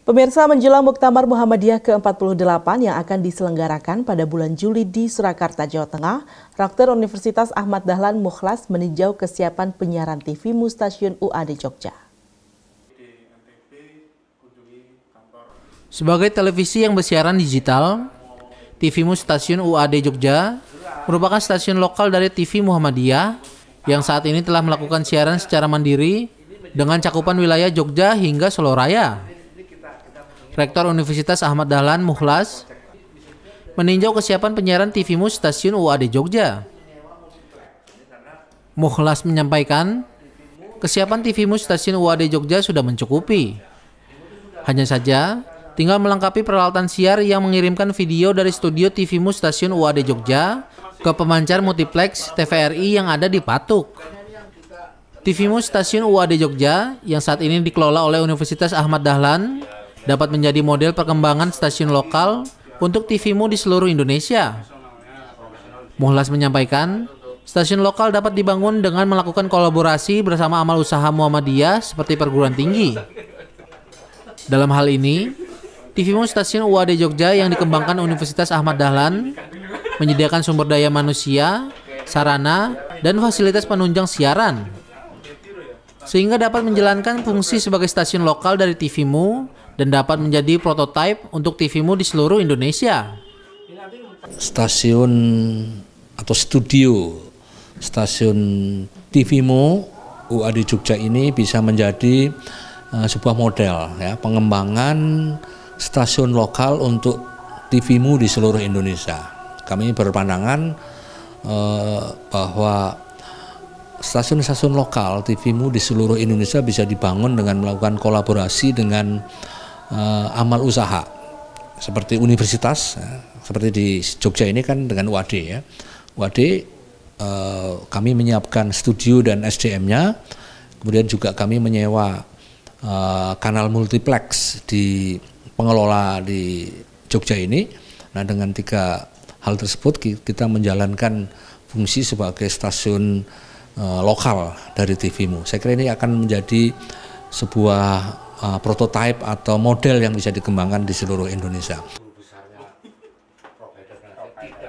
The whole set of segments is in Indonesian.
Pemirsa menjelang Muktamar Muhammadiyah ke-48 yang akan diselenggarakan pada bulan Juli di Surakarta, Jawa Tengah, Rektor Universitas Ahmad Dahlan Mukhlas meninjau kesiapan penyiaran TV Mustasiun UAD Jogja. Sebagai televisi yang bersiaran digital, TV Stasiun UAD Jogja merupakan stasiun lokal dari TV Muhammadiyah yang saat ini telah melakukan siaran secara mandiri dengan cakupan wilayah Jogja hingga Solo Raya. Rektor Universitas Ahmad Dahlan Muhlas, meninjau kesiapan penyiaran TVMU stasiun UAD Jogja. Muhlas menyampaikan, kesiapan TVMU stasiun UAD Jogja sudah mencukupi. Hanya saja, tinggal melengkapi peralatan siar yang mengirimkan video dari studio TVMU stasiun UAD Jogja ke pemancar multiplex TVRI yang ada di Patuk. TVMU stasiun UAD Jogja yang saat ini dikelola oleh Universitas Ahmad Dahlan dapat menjadi model perkembangan stasiun lokal untuk TVMU di seluruh Indonesia. Muhlas menyampaikan, stasiun lokal dapat dibangun dengan melakukan kolaborasi bersama amal usaha Muhammadiyah seperti perguruan tinggi. Dalam hal ini, TVMU Stasiun UAD Jogja yang dikembangkan Universitas Ahmad Dahlan menyediakan sumber daya manusia, sarana, dan fasilitas penunjang siaran sehingga dapat menjalankan fungsi sebagai stasiun lokal dari TVmu dan dapat menjadi prototipe untuk TVmu di seluruh Indonesia. Stasiun atau studio stasiun TVmu UAD Jogja ini bisa menjadi eh, sebuah model ya pengembangan stasiun lokal untuk TVmu di seluruh Indonesia. Kami berpandangan eh, bahwa stasiun-stasiun lokal TVmu di seluruh Indonesia bisa dibangun dengan melakukan kolaborasi dengan uh, amal usaha seperti universitas ya, seperti di Jogja ini kan dengan UAD ya UAD uh, eh, kami menyiapkan studio dan SDM-nya kemudian juga kami menyewa uh, kanal multiplex di pengelola di Jogja ini nah dengan tiga hal tersebut kita menjalankan fungsi sebagai stasiun Eh, lokal dari TV-mu. Saya kira ini akan menjadi sebuah uh, prototipe atau model yang bisa dikembangkan di seluruh Indonesia.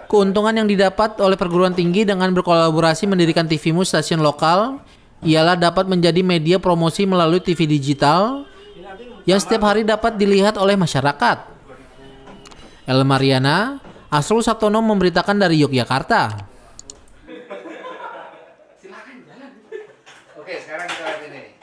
Keuntungan yang didapat oleh perguruan tinggi dengan berkolaborasi mendirikan TVMU stasiun lokal ialah dapat menjadi media promosi melalui TV digital yang setiap hari dapat dilihat oleh masyarakat. El Mariana, Asrul Sabtono memberitakan dari Yogyakarta. Oke, sekarang kita lihat ini.